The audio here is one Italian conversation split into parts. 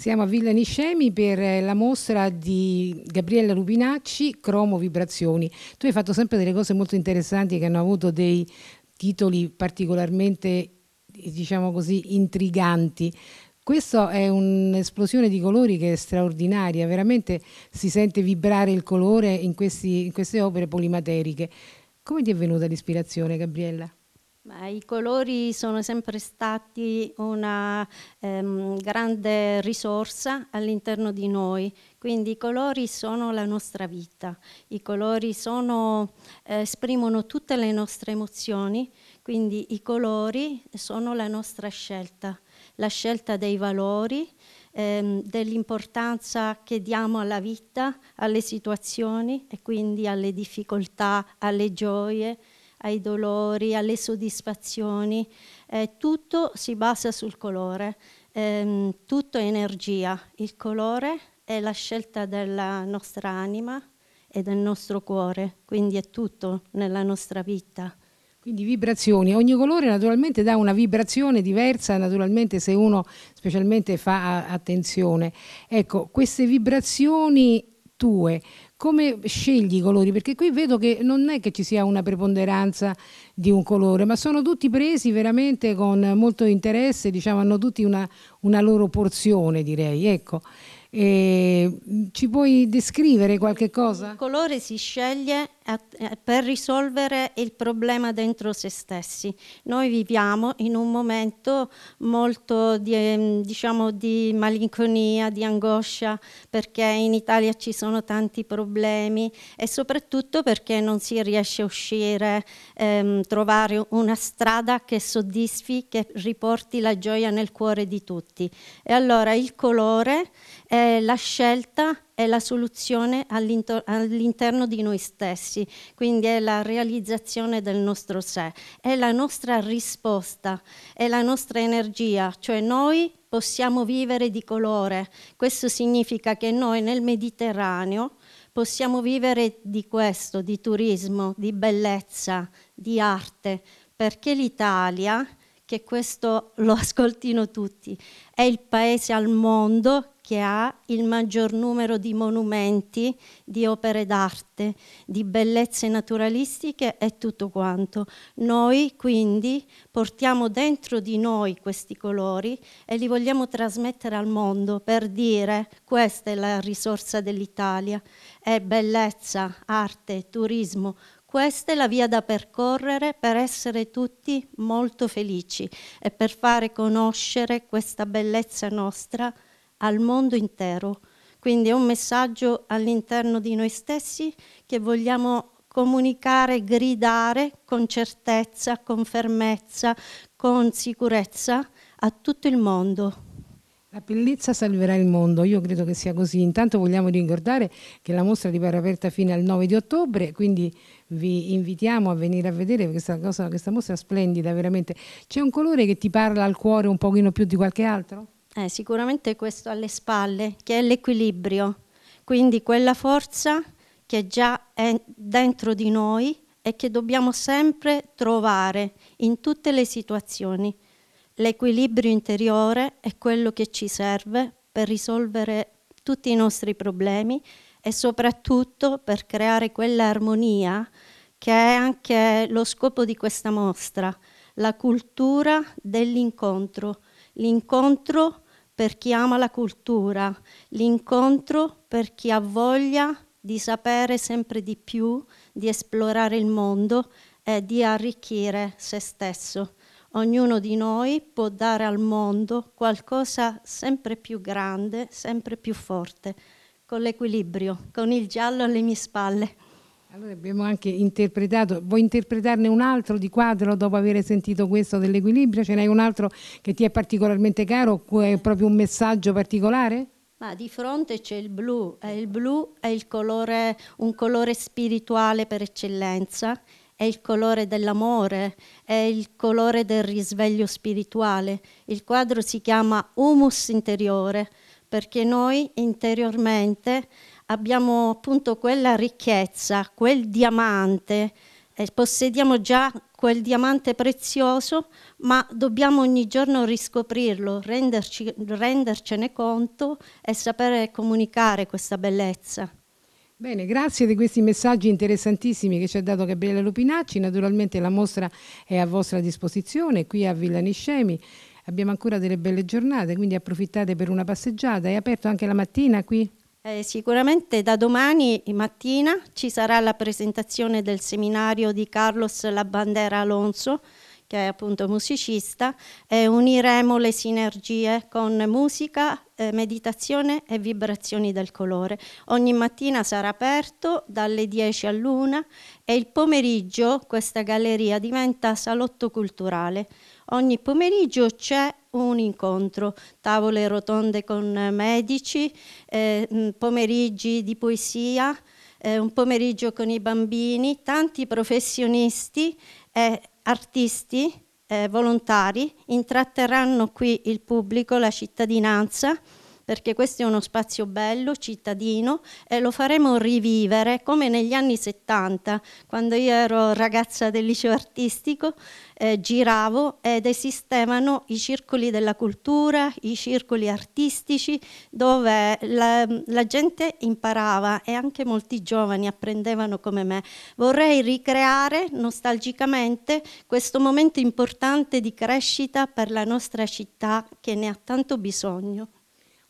Siamo a Villa Niscemi per eh, la mostra di Gabriella Rubinacci, Cromo Vibrazioni. Tu hai fatto sempre delle cose molto interessanti che hanno avuto dei titoli particolarmente, diciamo così, intriganti. Questa è un'esplosione di colori che è straordinaria, veramente si sente vibrare il colore in, questi, in queste opere polimateriche. Come ti è venuta l'ispirazione, Gabriella? Ma I colori sono sempre stati una ehm, grande risorsa all'interno di noi, quindi i colori sono la nostra vita, i colori sono, eh, esprimono tutte le nostre emozioni, quindi i colori sono la nostra scelta, la scelta dei valori, ehm, dell'importanza che diamo alla vita, alle situazioni e quindi alle difficoltà, alle gioie, ai dolori, alle soddisfazioni, eh, tutto si basa sul colore, eh, tutto è energia, il colore è la scelta della nostra anima e del nostro cuore, quindi è tutto nella nostra vita. Quindi vibrazioni, ogni colore naturalmente dà una vibrazione diversa, naturalmente se uno specialmente fa attenzione. Ecco, queste vibrazioni tue, come scegli i colori? Perché qui vedo che non è che ci sia una preponderanza di un colore, ma sono tutti presi veramente con molto interesse, diciamo, hanno tutti una, una loro porzione, direi. Ecco. E mm, ci puoi descrivere qualche cosa? Il colore si sceglie eh, per risolvere il problema dentro se stessi. Noi viviamo in un momento molto di, ehm, diciamo, di malinconia, di angoscia, perché in Italia ci sono tanti problemi e soprattutto perché non si riesce a uscire, ehm, trovare una strada che soddisfi, che riporti la gioia nel cuore di tutti. E allora il colore è la scelta è la soluzione all'interno di noi stessi, quindi è la realizzazione del nostro sé, è la nostra risposta, è la nostra energia, cioè noi possiamo vivere di colore. Questo significa che noi nel Mediterraneo possiamo vivere di questo, di turismo, di bellezza, di arte, perché l'Italia, che questo lo ascoltino tutti, è il paese al mondo che ha il maggior numero di monumenti, di opere d'arte, di bellezze naturalistiche e tutto quanto. Noi quindi portiamo dentro di noi questi colori e li vogliamo trasmettere al mondo per dire questa è la risorsa dell'Italia, è bellezza, arte, turismo, questa è la via da percorrere per essere tutti molto felici e per fare conoscere questa bellezza nostra al mondo intero. Quindi è un messaggio all'interno di noi stessi che vogliamo comunicare, gridare con certezza, con fermezza, con sicurezza a tutto il mondo. La pellizza salverà il mondo, io credo che sia così. Intanto vogliamo ricordare che la mostra rimarrà aperta fino al 9 di ottobre, quindi vi invitiamo a venire a vedere questa, cosa, questa mostra splendida, veramente. C'è un colore che ti parla al cuore un pochino più di qualche altro? eh, sicuramente questo alle spalle, che è l'equilibrio, quindi quella forza che già è dentro di noi e che dobbiamo sempre trovare in tutte le situazioni. L'equilibrio interiore è quello che ci serve per risolvere tutti i nostri problemi e soprattutto per creare quell'armonia che è anche lo scopo di questa mostra, la cultura dell'incontro, l'incontro per chi ama la cultura, l'incontro per chi ha voglia di sapere sempre di più, di esplorare il mondo e di arricchire se stesso. Ognuno di noi può dare al mondo qualcosa sempre più grande, sempre più forte, con l'equilibrio, con il giallo alle mie spalle. Allora abbiamo anche interpretato, vuoi interpretarne un altro di quadro dopo aver sentito questo dell'equilibrio? Ce n'hai un altro che ti è particolarmente caro o è proprio un messaggio particolare? Ma di fronte c'è il blu, e il blu è il colore, un colore spirituale per eccellenza, è il colore dell'amore, è il colore del risveglio spirituale. Il quadro si chiama humus interiore perché noi interiormente abbiamo appunto quella ricchezza, quel diamante, eh, possediamo già quel diamante prezioso, ma dobbiamo ogni giorno riscoprirlo, renderci, rendercene conto e sapere comunicare questa bellezza. Bene, grazie di questi messaggi interessantissimi che ci ha dato Gabriele Lupinacci. Naturalmente la mostra è a vostra disposizione qui a Villa Niscemi. Abbiamo ancora delle belle giornate, quindi approfittate per una passeggiata. È aperto anche la mattina qui? Eh, sicuramente da domani mattina ci sarà la presentazione del seminario di Carlos Labandera Alonso, che è appunto musicista, e uniremo le sinergie con musica, eh, meditazione e vibrazioni del colore. Ogni mattina sarà aperto dalle 10 all'una e il pomeriggio questa galleria diventa salotto culturale. Ogni pomeriggio c'è un incontro, tavole rotonde con eh, medici, eh, mm, pomeriggi di poesia, eh, un pomeriggio con i bambini, tanti professionisti, e artisti, eh, volontari, intratterranno qui il pubblico, la cittadinanza perché questo è uno spazio bello, cittadino e lo faremo rivivere come negli anni 70, quando io ero ragazza del liceo artistico, eh, giravo ed esistevano i circoli della cultura, i circoli artistici, dove la, la gente imparava e anche molti giovani apprendevano come me. Vorrei ricreare nostalgicamente questo momento importante di crescita per la nostra città che ne ha tanto bisogno.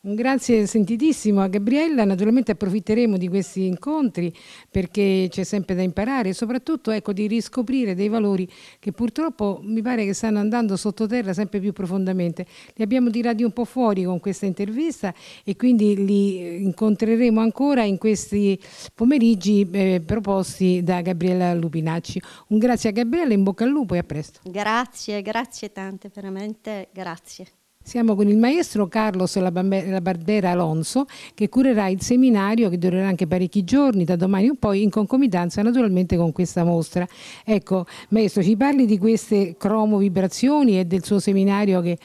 Un grazie sentitissimo a Gabriella, naturalmente approfitteremo di questi incontri perché c'è sempre da imparare e soprattutto ecco, di riscoprire dei valori che purtroppo mi pare che stanno andando sottoterra sempre più profondamente. Li abbiamo tirati un po' fuori con questa intervista e quindi li eh, incontreremo ancora in questi pomeriggi eh, proposti da Gabriella Lupinacci. Un grazie a Gabriella, in bocca al lupo e a presto. Grazie, grazie tante, veramente grazie. Siamo con il maestro Carlos Labardera Alonso che curerà il seminario che durerà anche parecchi giorni da domani in poi in concomitanza naturalmente con questa mostra. Ecco, maestro, ci parli di queste cromovibrazioni e del suo seminario che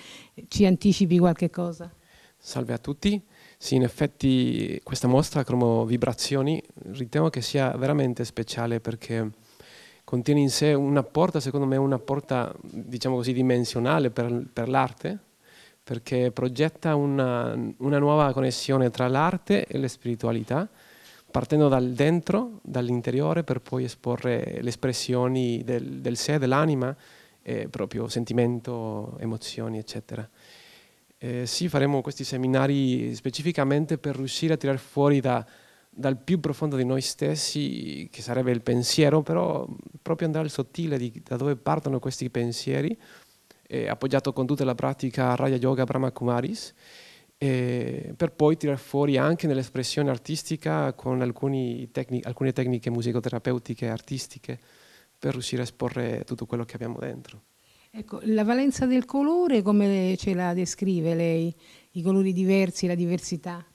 ci anticipi qualche cosa? Salve a tutti. Sì, in effetti questa mostra cromovibrazioni ritengo che sia veramente speciale perché contiene in sé una porta, secondo me una porta diciamo così dimensionale per, per l'arte, perché progetta una, una nuova connessione tra l'arte e la spiritualità, partendo dal dentro, dall'interiore, per poi esporre le espressioni del, del sé, dell'anima, eh, proprio sentimento, emozioni, eccetera. Eh, sì, faremo questi seminari specificamente per riuscire a tirare fuori da, dal più profondo di noi stessi, che sarebbe il pensiero, però proprio andare al sottile di, da dove partono questi pensieri, eh, appoggiato con tutta la pratica Raya Yoga Brahma Kumaris, eh, per poi tirar fuori anche nell'espressione artistica con tecni- alcune tecniche musicoterapeutiche e artistiche per riuscire a esporre tutto quello che abbiamo dentro. Ecco, la valenza del colore come ce la descrive lei? I colori diversi, la diversità?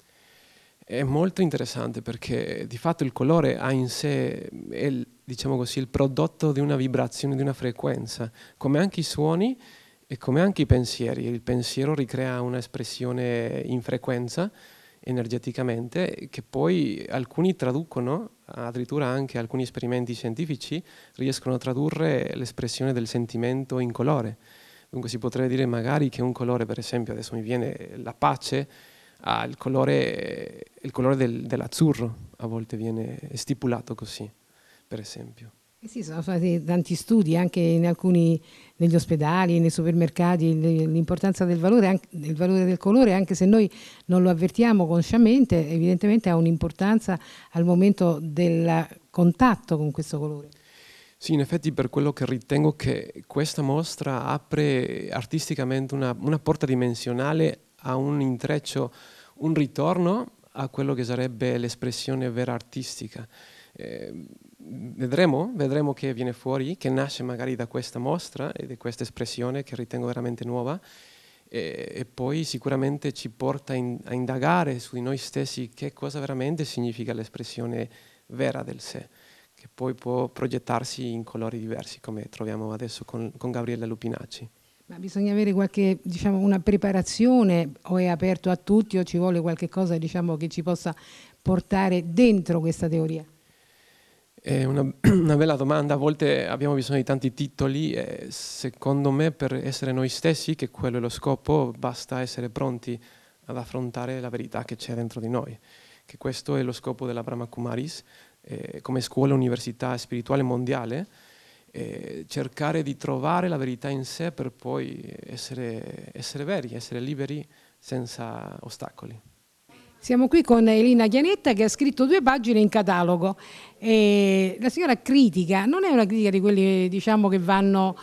È molto interessante perché di fatto il colore ha in sé, è, diciamo così, il prodotto di una vibrazione, di una frequenza, come anche i suoni e come anche i pensieri. Il pensiero ricrea un'espressione in frequenza energeticamente che poi alcuni traducono, addirittura anche alcuni esperimenti scientifici riescono a tradurre l'espressione del sentimento in colore. Dunque si potrebbe dire magari che un colore, per esempio, adesso mi viene la pace, ha il colore, il colore del, dell'azzurro, a volte viene stipulato così, per esempio. Eh sì, sono stati tanti studi anche in alcuni, negli ospedali, nei supermercati, l'importanza del valore, anche, del valore del colore, anche se noi non lo avvertiamo consciamente, evidentemente ha un'importanza al momento del contatto con questo colore. Sì, in effetti per quello che ritengo che questa mostra apre artisticamente una, una porta dimensionale a un intreccio, un ritorno a quello che sarebbe l'espressione vera artistica. Eh, vedremo, vedremo che viene fuori, che nasce magari da questa mostra e da questa espressione che ritengo veramente nuova e, e poi sicuramente ci porta in, a indagare su di noi stessi che cosa veramente significa l'espressione vera del sé, che poi può proiettarsi in colori diversi come troviamo adesso con, con Gabriella Lupinacci. Ma bisogna avere qualche, diciamo, una preparazione o è aperto a tutti o ci vuole qualche cosa diciamo, che ci possa portare dentro questa teoria? È una, una, bella domanda, a volte abbiamo bisogno di tanti titoli e secondo me per essere noi stessi, che quello è lo scopo, basta essere pronti ad affrontare la verità che c'è dentro di noi, che questo è lo scopo della Brahma Kumaris eh, come scuola, università spirituale mondiale, eh, cercare di trovare la verità in sé per poi essere, essere veri, essere liberi senza ostacoli. Siamo qui con Elina Chianetta che ha scritto due pagine in catalogo. E la signora critica, non è una critica di quelli diciamo, che vanno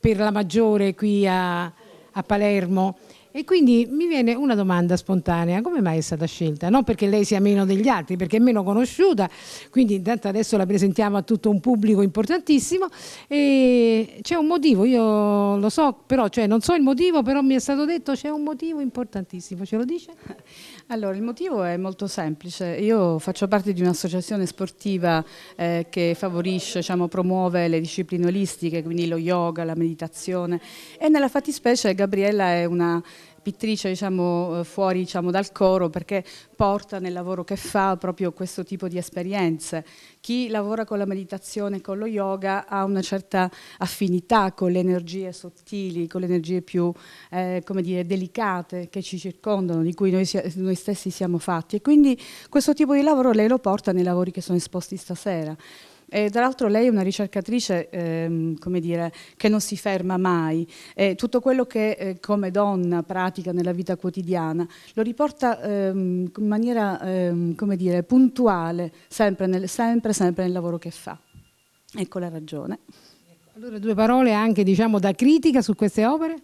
per la maggiore qui a, a, Palermo. E quindi mi viene una domanda spontanea, come mai è stata scelta? Non perché lei sia meno degli altri, perché è meno conosciuta, quindi intanto adesso la presentiamo a tutto un pubblico importantissimo. c'è un motivo, io lo so, però cioè, non so il motivo, però mi è stato detto c'è un motivo importantissimo, ce lo dice? Allora, il motivo è molto semplice. Io faccio parte di un'associazione sportiva eh, che favorisce, diciamo, promuove le discipline olistiche, quindi lo yoga, la meditazione e nella fattispecie Gabriella è una pittrice diciamo, eh, fuori diciamo, dal coro perché porta nel lavoro che fa proprio questo tipo di esperienze. Chi lavora con la meditazione, con lo yoga, ha una certa affinità con le energie sottili, con le energie più eh, dire, delicate che ci circondano, di cui noi, noi, stessi siamo fatti. E quindi questo tipo di lavoro lei lo porta nei lavori che sono esposti stasera. E, tra l'altro lei è una ricercatrice, ehm, come dire, che non si ferma mai. E tutto quello che eh, come donna pratica nella vita quotidiana lo riporta ehm, in maniera, ehm, come dire, puntuale, sempre, nel, sempre, sempre nel lavoro che fa. Ecco la ragione. Allora due parole anche, diciamo, da critica su queste opere?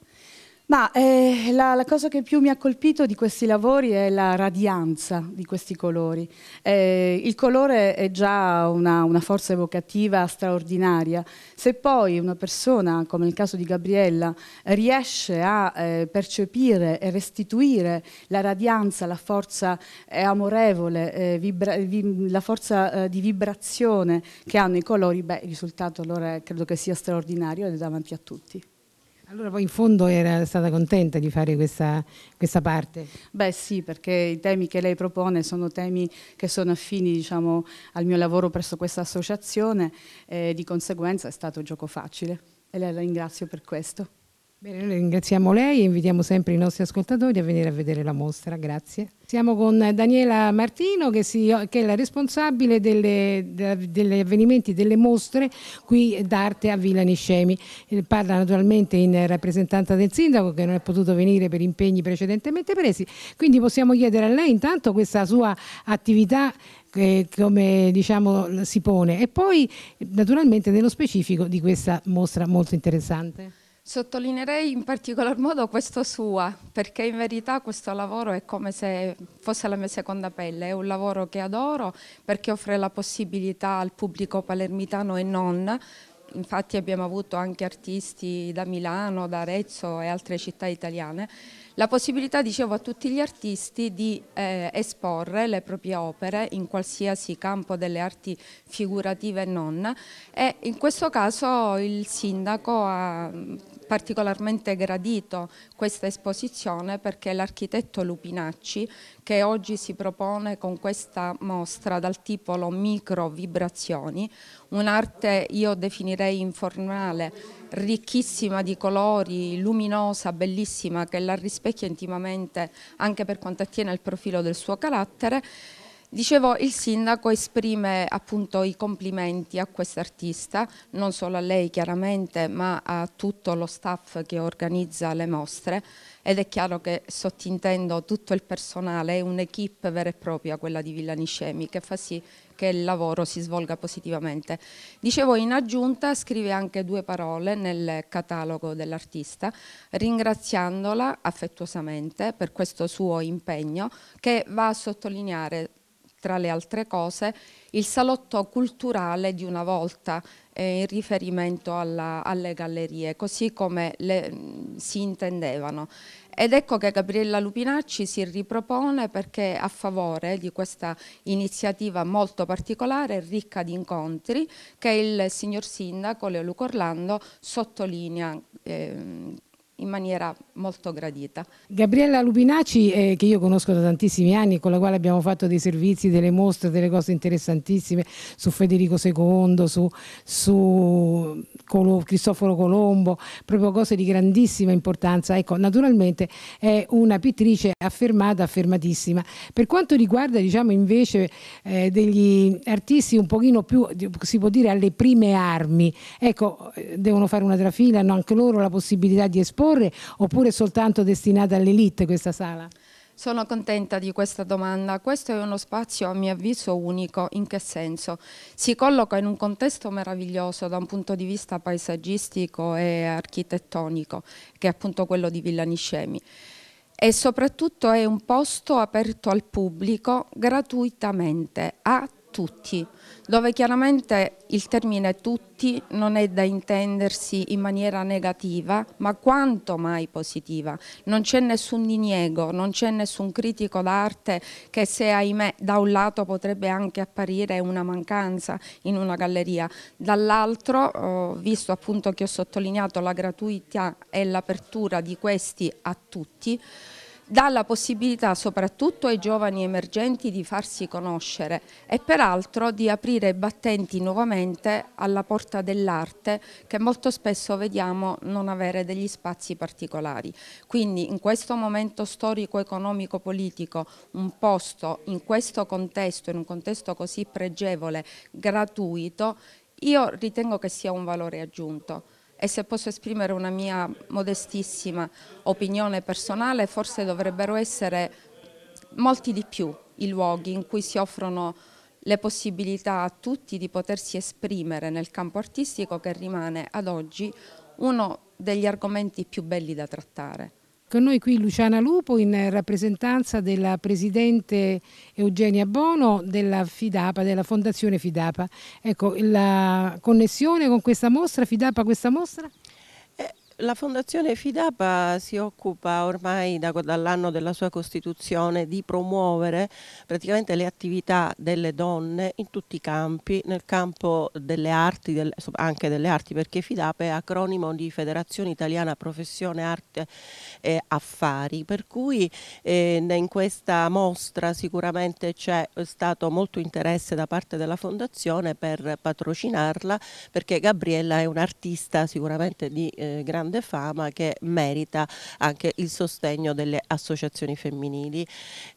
Ma eh, la, la, cosa che più mi ha colpito di questi lavori è la radianza di questi colori. Eh, il colore è già una, una, forza evocativa straordinaria. Se poi una persona, come nel caso di Gabriella, riesce a eh, percepire e restituire la radianza, la forza eh, amorevole, eh, vibra- vi- la forza eh, di vibrazione che hanno i colori, beh, il risultato allora credo che sia straordinario ed è davanti a tutti. Allora poi in fondo era stata contenta di fare questa, questa, parte? Beh sì, perché i temi che lei propone sono temi che sono affini diciamo, al mio lavoro presso questa associazione e di conseguenza è stato gioco facile e la ringrazio per questo. Bene, noi ringraziamo lei e invitiamo sempre i nostri ascoltatori a venire a vedere la mostra, grazie. Siamo con Daniela Martino che, si, che è la responsabile delle, degli avvenimenti delle mostre qui d'arte a Villa Niscemi. Eh, parla naturalmente in rappresentanza del sindaco che non è potuto venire per impegni precedentemente presi, quindi possiamo chiedere a lei intanto questa sua attività eh, come diciamo, si pone e poi naturalmente nello specifico di questa mostra molto interessante. Sottolineerei in particolar modo questo sua, perché in verità questo lavoro è come se fosse la mia seconda pelle, è un lavoro che adoro perché offre la possibilità al pubblico palermitano e non infatti abbiamo avuto anche artisti da Milano, da Arezzo e altre città italiane, la possibilità, dicevo, a tutti gli artisti di eh, esporre le proprie opere in qualsiasi campo delle arti figurative e non e in questo caso il sindaco ha particolarmente gradito questa esposizione perché l'architetto Lupinacci, che oggi si propone con questa mostra dal titolo Micro Vibrazioni, un'arte io definirei informale, ricchissima di colori, luminosa, bellissima, che la rispecchia intimamente anche per quanto attiene al profilo del suo carattere, Dicevo, il sindaco esprime appunto i complimenti a quest'artista, non solo a lei chiaramente, ma a tutto lo staff che organizza le mostre ed è chiaro che sottintendo tutto il personale, è un'equipe vera e propria quella di Villa Niscemi che fa sì che il lavoro si svolga positivamente. Dicevo in aggiunta scrive anche due parole nel catalogo dell'artista ringraziandola affettuosamente per questo suo impegno che va a sottolineare tra le altre cose, il salotto culturale di una volta eh, in riferimento alla, alle gallerie, così come le, mh, si intendevano. Ed ecco che Gabriella Lupinacci si ripropone perché a favore di questa iniziativa molto particolare, ricca di incontri, che il signor Sindaco Leoluco Orlando sottolinea eh, in maniera molto gradita. Gabriella Lupinaci, eh, che io conosco da tantissimi anni, con la quale abbiamo fatto dei servizi, delle mostre, delle cose interessantissime su Federico II, su, su Colo Cristoforo Colombo, proprio cose di grandissima importanza. Ecco, naturalmente è una pittrice affermata, affermatissima. Per quanto riguarda, diciamo, invece eh, degli artisti un pochino più, si può dire, alle prime armi, ecco, eh, devono fare una trafila, hanno anche loro la possibilità di esporre proporre oppure soltanto destinata all'elite questa sala? Sono contenta di questa domanda. Questo è uno spazio a mio avviso unico. In che senso? Si colloca in un contesto meraviglioso da un punto di vista paesaggistico e architettonico, che è appunto quello di Villa Niscemi. E soprattutto è un posto aperto al pubblico gratuitamente a tutti, dove chiaramente il termine tutti non è da intendersi in maniera negativa, ma quanto mai positiva. Non c'è nessun diniego, non c'è nessun critico d'arte che se ahimè da un lato potrebbe anche apparire una mancanza in una galleria, dall'altro, oh, visto appunto che ho sottolineato la gratuità e l'apertura di questi a tutti, dà la possibilità soprattutto ai giovani emergenti di farsi conoscere e peraltro di aprire i battenti nuovamente alla porta dell'arte che molto spesso vediamo non avere degli spazi particolari. Quindi in questo momento storico, economico, politico, un posto in questo contesto, in un contesto così pregevole, gratuito, io ritengo che sia un valore aggiunto e se posso esprimere una mia modestissima opinione personale, forse dovrebbero essere molti di più i luoghi in cui si offrono le possibilità a tutti di potersi esprimere nel campo artistico che rimane ad oggi uno degli argomenti più belli da trattare. Con noi qui Luciana Lupo in rappresentanza della Presidente Eugenia Bono della FIDAPA, della Fondazione FIDAPA. Ecco, la connessione con questa mostra, FIDAPA questa mostra? La Fondazione FIDAPA si occupa ormai da, dall'anno della sua costituzione di promuovere praticamente le attività delle donne in tutti i campi, nel campo delle arti, del, anche delle arti perché FIDAPA è acronimo di Federazione Italiana Professione Arte e Affari, per cui eh, in questa mostra sicuramente c'è stato molto interesse da parte della Fondazione per patrocinarla perché Gabriella è un'artista sicuramente di eh, grande grande fama che merita anche il sostegno delle associazioni femminili.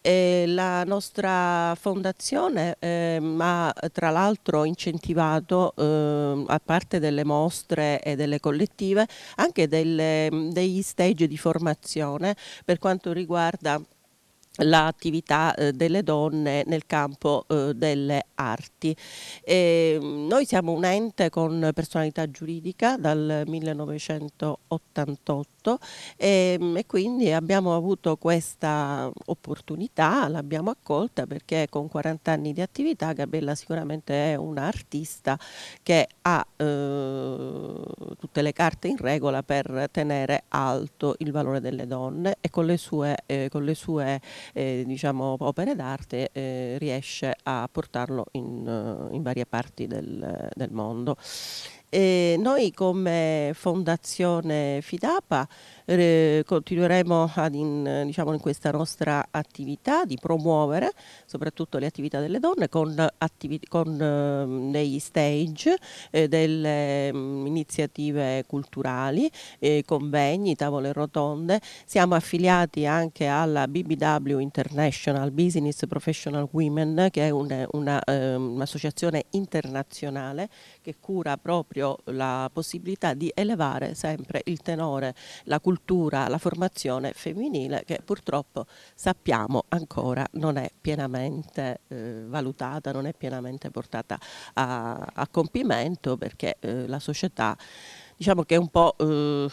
E eh, la nostra fondazione eh, ha tra l'altro incentivato, eh, a parte delle mostre e delle collettive, anche delle, degli stage di formazione per quanto riguarda l'attività eh, delle donne nel campo eh, delle arti. E, ehm, noi siamo un ente con personalità giuridica dal 1988 tutto e, ehm, e quindi abbiamo avuto questa opportunità, l'abbiamo accolta perché con 40 anni di attività Gabella sicuramente è un'artista che ha eh, tutte le carte in regola per tenere alto il valore delle donne e con le sue, eh, con le sue eh, diciamo, opere d'arte eh, riesce a portarlo in, eh, in varie parti del, del mondo. E noi come Fondazione Fidapa eh, continueremo in, diciamo, in questa nostra attività di promuovere soprattutto le attività delle donne con, con eh, degli stage, eh, delle mh, mm, iniziative culturali, eh, convegni, tavole rotonde. Siamo affiliati anche alla BBW International Business Professional Women che è ehm, un'associazione un, internazionale che cura proprio esempio la possibilità di elevare sempre il tenore, la cultura, la formazione femminile che purtroppo sappiamo ancora non è pienamente eh, valutata, non è pienamente portata a, a compimento perché eh, la società diciamo che è un po'... Eh,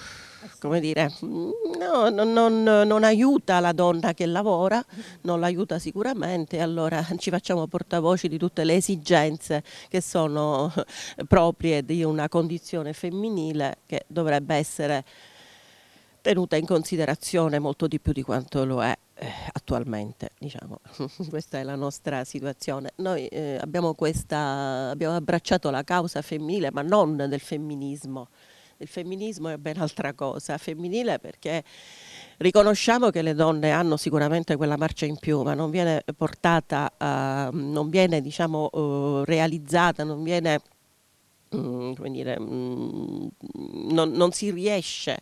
come dire, no, non, non, non, aiuta la donna che lavora, non l'aiuta sicuramente, allora ci facciamo portavoci di tutte le esigenze che sono proprie di una condizione femminile che dovrebbe essere tenuta in considerazione molto di più di quanto lo è eh, attualmente, diciamo. questa è la nostra situazione. Noi eh, abbiamo, questa, abbiamo abbracciato la causa femminile, ma non del femminismo, il femminismo è ben altra cosa, femminile perché riconosciamo che le donne hanno sicuramente quella marcia in più, ma non viene portata, uh, non viene diciamo, uh, realizzata, non viene, um, come dire, um, non, non si riesce a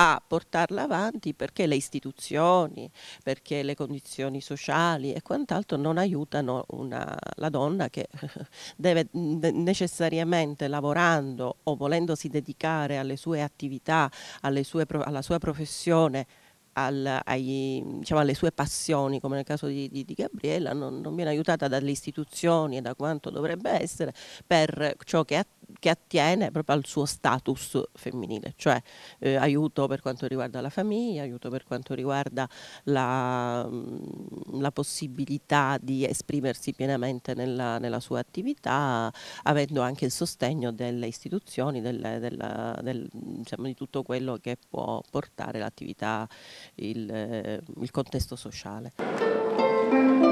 a portarla avanti perché le istituzioni, perché le condizioni sociali e quant'altro non aiutano una, la donna che deve necessariamente lavorando o volendosi dedicare alle sue attività, alle sue, alla sua professione, al, ai, diciamo, alle sue passioni, come nel caso di, di, di Gabriella, non, non, viene aiutata dalle istituzioni e da quanto dovrebbe essere per ciò che attiene che attiene proprio al suo status femminile, cioè eh, aiuto per quanto riguarda la famiglia, aiuto per quanto riguarda la, mm, la possibilità di esprimersi pienamente nella, nella, sua attività, avendo anche il sostegno delle istituzioni, delle, della, del, diciamo, di tutto quello che può portare l'attività, il, eh, il contesto sociale.